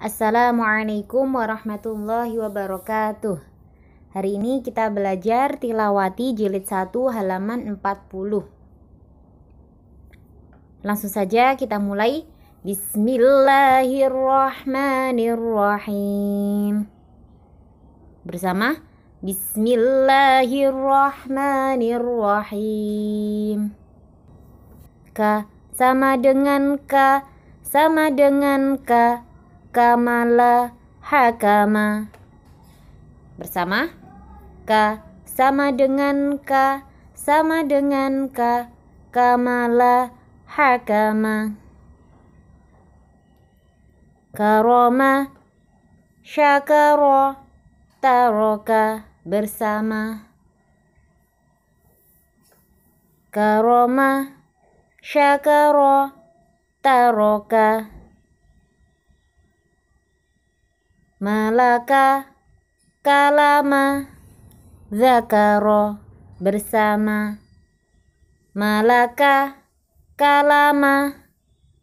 Assalamualaikum warahmatullahi wabarakatuh. Hari ini kita belajar tilawati jilid 1 halaman 40. Langsung saja kita mulai. Bismillahirrahmanirrahim. Bersama Bismillahirrahmanirrahim. Ka sama dengan ka sama dengan ka kamala hakama bersama ka sama dengan ka sama dengan ka kamala hakama karoma syakaro taroka bersama karoma syakaro taroka malaka kalama zakaro bersama malaka kalama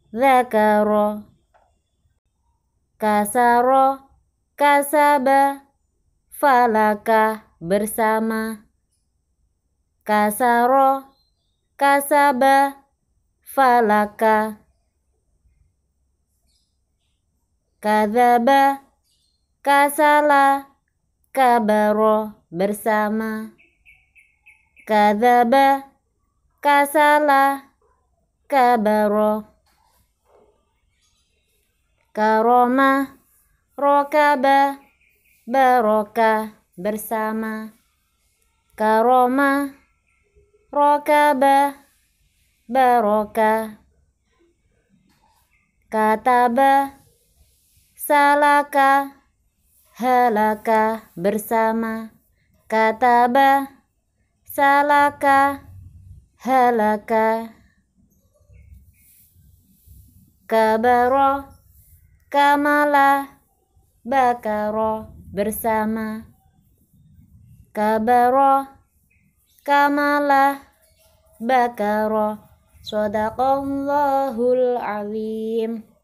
zakaro kasaro kasaba falaka bersama kasaro kasaba falaka kadzaba kasala kabaro bersama kadaba kasala kabaro karoma rokaba baroka bersama karoma rokaba baroka kataba salaka halaka bersama kataba salaka halaka kabaro kamala bakaro bersama kabaro kamala bakaro sadaqallahul azim